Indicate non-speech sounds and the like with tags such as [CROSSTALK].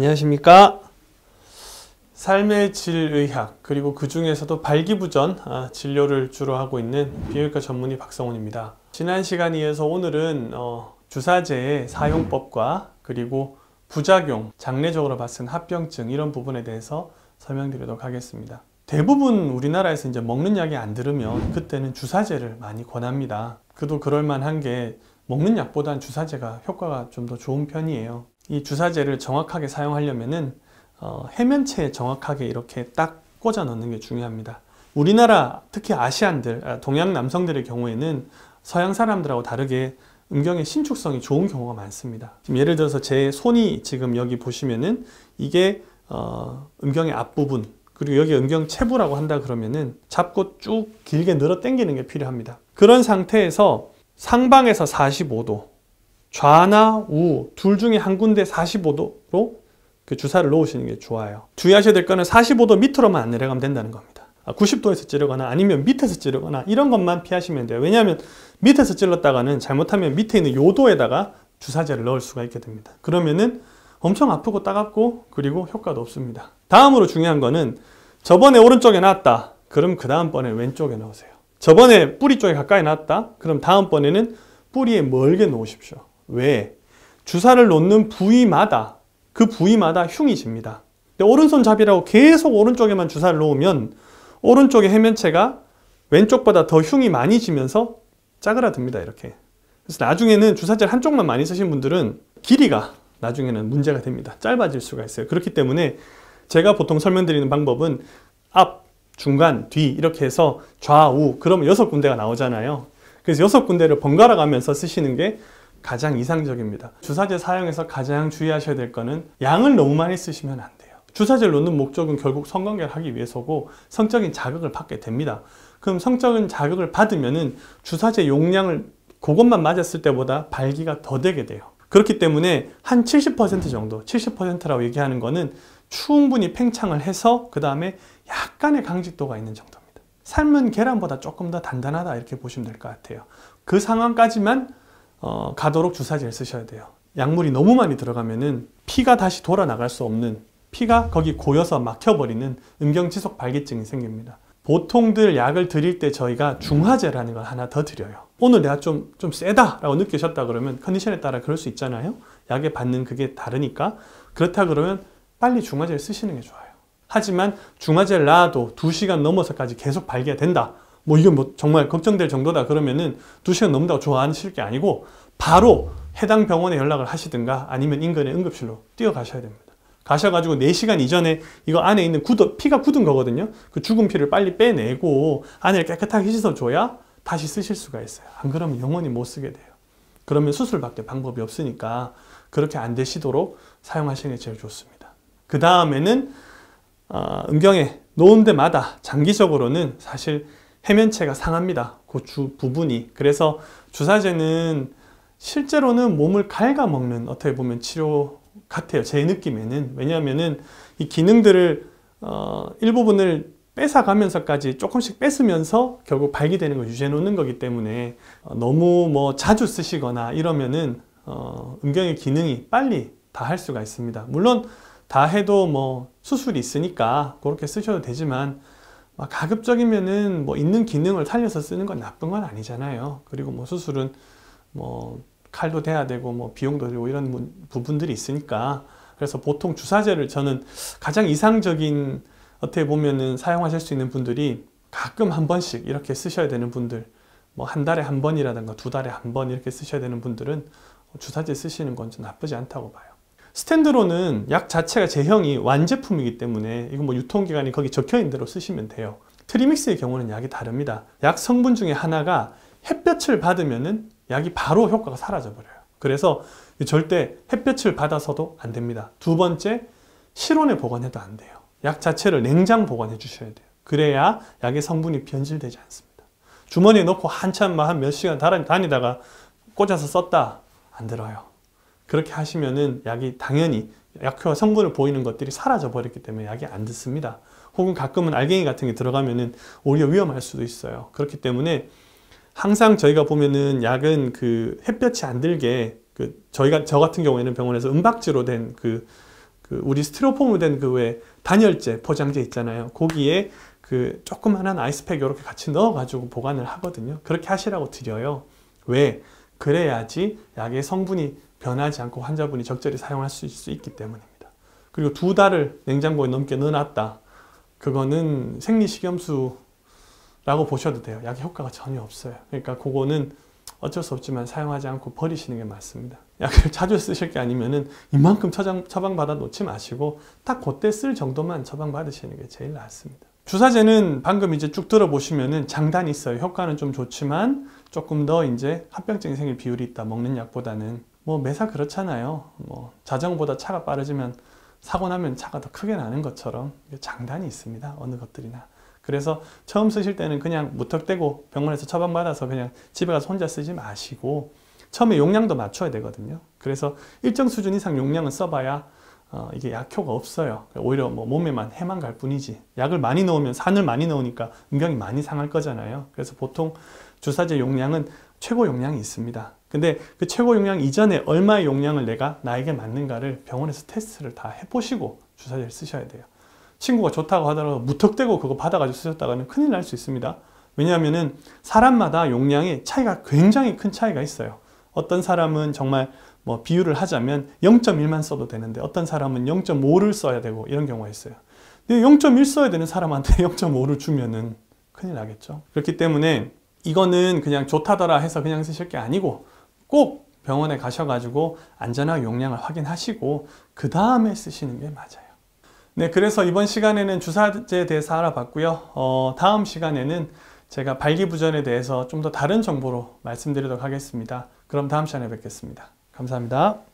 안녕하십니까. 삶의 질의학 그리고 그 중에서도 발기부전 아, 진료를 주로 하고 있는 비뇨기과 전문의 박성훈입니다. 지난 시간 에 이어서 오늘은 어, 주사제의 사용법과 그리고 부작용, 장례적으로 봤을 합병증 이런 부분에 대해서 설명드리도록 하겠습니다. 대부분 우리나라에서 이제 먹는 약이 안 들으면 그때는 주사제를 많이 권합니다. 그도 그럴만한 게 먹는 약보다는 주사제가 효과가 좀 더 좋은 편이에요. 이 주사제를 정확하게 사용하려면은 어, 해면체에 정확하게 이렇게 딱 꽂아 넣는 게 중요합니다. 우리나라 특히 아시안들, 아, 동양 남성들의 경우에는 서양 사람들하고 다르게 음경의 신축성이 좋은 경우가 많습니다. 지금 예를 들어서 제 손이 지금 여기 보시면은 이게 어, 음경의 앞부분 그리고 여기 음경 체부라고 한다 그러면은 잡고 쭉 길게 늘어 당기는 게 필요합니다. 그런 상태에서 상방에서 45도 좌나 우 둘 중에 한 군데 45도로 그 주사를 놓으시는 게 좋아요. 주의하셔야 될 거는 45도 밑으로만 안 내려가면 된다는 겁니다. 90도에서 아, 찌르거나 아니면 밑에서 찌르거나 이런 것만 피하시면 돼요. 왜냐하면 밑에서 찔렀다가는 잘못하면 밑에 있는 요도에다가 주사제를 넣을 수가 있게 됩니다. 그러면은 엄청 아프고 따갑고 그리고 효과도 없습니다. 다음으로 중요한 거는 저번에 오른쪽에 놨다. 그럼 그 다음번에 왼쪽에 넣으세요. 저번에 뿌리 쪽에 가까이 놨다. 그럼 다음번에는 뿌리에 멀게 놓으십시오. 왜? 주사를 놓는 부위마다 그 부위마다 흉이 집니다. 오른손잡이라고 계속 오른쪽에만 주사를 놓으면 오른쪽의 해면체가 왼쪽보다 더 흉이 많이 지면서 짜그라듭니다. 이렇게. 그래서 나중에는 주사질 한쪽만 많이 쓰신 분들은 길이가 나중에는 문제가 됩니다. 짧아질 수가 있어요. 그렇기 때문에 제가 보통 설명드리는 방법은 앞, 중간, 뒤 이렇게 해서 좌우 그러면 여섯 군데가 나오잖아요. 그래서 여섯 군데를 번갈아 가면서 쓰시는 게 가장 이상적입니다. 주사제 사용에서 가장 주의하셔야 될 것은 양을 너무 많이 쓰시면 안 돼요. 주사제를 놓는 목적은 결국 성관계를 하기 위해서고 성적인 자극을 받게 됩니다. 그럼 성적인 자극을 받으면은 주사제 용량을 그것만 맞았을 때보다 발기가 더 되게 돼요. 그렇기 때문에 한 70% 정도, 70%라고 얘기하는 거는 충분히 팽창을 해서 그 다음에 약간의 강직도가 있는 정도입니다. 삶은 계란보다 조금 더 단단하다 이렇게 보시면 될 것 같아요. 그 상황까지만 어, 가도록 주사제를 쓰셔야 돼요. 약물이 너무 많이 들어가면은 피가 다시 돌아 나갈 수 없는 피가 거기 고여서 막혀버리는 음경지속 발기증이 생깁니다. 보통들 약을 드릴 때 저희가 중화제라는 걸 하나 더 드려요. 오늘 내가 좀, 좀 세다 라고 느끼셨다 그러면 컨디션에 따라 그럴 수 있잖아요. 약에 받는 그게 다르니까. 그렇다 그러면 빨리 중화제를 쓰시는 게 좋아요. 하지만 중화제를 놔도 2시간 넘어서까지 계속 발기가 된다. 뭐 이게 뭐 정말 걱정될 정도다 그러면은 2시간 넘는다고 좋아하실 게 아니고 바로 해당 병원에 연락을 하시든가 아니면 인근의 응급실로 뛰어가셔야 됩니다. 가셔가지고 4시간 이전에 이거 안에 있는 굳어, 피가 굳은 거거든요. 그 죽은 피를 빨리 빼내고 안을 깨끗하게 씻어줘야 다시 쓰실 수가 있어요. 안 그러면 영원히 못 쓰게 돼요. 그러면 수술밖에 방법이 없으니까 그렇게 안 되시도록 사용하시는 게 제일 좋습니다. 그 다음에는 어, 음경에 놓은 데마다 장기적으로는 사실 해면체가 상합니다. 그 주 부분이. 그래서 주사제는 실제로는 몸을 갉아먹는 어떻게 보면 치료 같아요. 제 느낌에는. 왜냐하면은 이 기능들을 어, 일부분을 뺏어가면서까지 조금씩 뺏으면서 결국 발기되는 걸 유지해 놓는 거기 때문에 어, 너무 뭐 자주 쓰시거나 이러면은 어, 음경의 기능이 빨리 다 할 수가 있습니다. 물론 다 해도 뭐 수술이 있으니까 그렇게 쓰셔도 되지만 아, 가급적이면은 뭐 있는 기능을 살려서 쓰는 건 나쁜 건 아니잖아요. 그리고 뭐 수술은 뭐 칼도 돼야 되고 뭐 비용도 들고 이런 부분들이 있으니까 그래서 보통 주사제를 저는 가장 이상적인 어떻게 보면은 사용하실 수 있는 분들이 가끔 한 번씩 이렇게 쓰셔야 되는 분들 뭐 한 달에 한 번이라든가 두 달에 한 번 이렇게 쓰셔야 되는 분들은 주사제 쓰시는 건 좀 나쁘지 않다고 봐요. 스탠드로는 약 자체가 제형이 완제품이기 때문에 이건 뭐 유통기간이 거기 적혀있는 대로 쓰시면 돼요. 트리믹스의 경우는 약이 다릅니다. 약 성분 중에 하나가 햇볕을 받으면 약이 바로 효과가 사라져버려요. 그래서 절대 햇볕을 받아서도 안 됩니다. 두 번째, 실온에 보관해도 안 돼요. 약 자체를 냉장 보관해 주셔야 돼요. 그래야 약의 성분이 변질되지 않습니다. 주머니에 넣고 한참 한몇 시간 다니다가 꽂아서 썼다. 안 들어요. 그렇게 하시면은 약이 당연히 약효와 성분을 보이는 것들이 사라져 버렸기 때문에 약이 안 듣습니다. 혹은 가끔은 알갱이 같은 게 들어가면은 오히려 위험할 수도 있어요. 그렇기 때문에 항상 저희가 보면은 약은 그 햇볕이 안 들게 그 저희가 저 같은 경우에는 병원에서 은박지로 된 그 그 우리 스티로폼으로 된 그 외 단열재 포장재 있잖아요. 거기에 그 조그만한 아이스팩 이렇게 같이 넣어가지고 보관을 하거든요. 그렇게 하시라고 드려요. 왜? 그래야지 약의 성분이 변하지 않고 환자분이 적절히 사용할 수, 수 있기 때문입니다. 그리고 두 달을 냉장고에 넘게 넣어놨다. 그거는 생리식염수라고 보셔도 돼요. 약의 효과가 전혀 없어요. 그러니까 그거는 어쩔 수 없지만 사용하지 않고 버리시는 게 맞습니다. 약을 [LAUGHS] 자주 쓰실 게 아니면은 이만큼 처방, 처방받아 놓지 마시고 딱 그때 쓸 정도만 처방받으시는 게 제일 낫습니다. 주사제는 방금 이제 쭉 들어보시면은 장단이 있어요. 효과는 좀 좋지만 조금 더 이제 합병증이 생길 비율이 있다. 먹는 약보다는. 뭐 매사 그렇잖아요. 뭐 자전거보다 차가 빠르지만 사고 나면 차가 더 크게 나는 것처럼 장단이 있습니다. 어느 것들이나. 그래서 처음 쓰실 때는 그냥 무턱대고 병원에서 처방받아서 그냥 집에 가서 혼자 쓰지 마시고 처음에 용량도 맞춰야 되거든요. 그래서 일정 수준 이상 용량은 써봐야 어, 이게 약효가 없어요. 오히려 뭐 몸에만 해만 갈 뿐이지. 약을 많이 넣으면 산을 많이 넣으니까 음경이 많이 상할 거잖아요. 그래서 보통 주사제 용량은 최고 용량이 있습니다. 근데 그 최고 용량 이전에 얼마의 용량을 내가 나에게 맞는가를 병원에서 테스트를 다 해보시고 주사제를 쓰셔야 돼요. 친구가 좋다고 하더라도 무턱대고 그거 받아가지고 쓰셨다가는 큰일 날 수 있습니다. 왜냐하면 사람마다 용량의 차이가 굉장히 큰 차이가 있어요. 어떤 사람은 정말 뭐비유를 하자면 0.1만 써도 되는데 어떤 사람은 0.5를 써야 되고 이런 경우가 있어요. 근데 0.1 써야 되는 사람한테 0.5를 [LAUGHS] 주면은 큰일 나겠죠. 그렇기 때문에 이거는 그냥 좋다더라 해서 그냥 쓰실 게 아니고 꼭 병원에 가셔가지고 안전화 용량을 확인하시고 그 다음에 쓰시는 게 맞아요. 네, 그래서 이번 시간에는 주사제에 대해서 알아봤고요. 어, 다음 시간에는 제가 발기부전에 대해서 좀 더 다른 정보로 말씀드리도록 하겠습니다. 그럼 다음 시간에 뵙겠습니다. 감사합니다.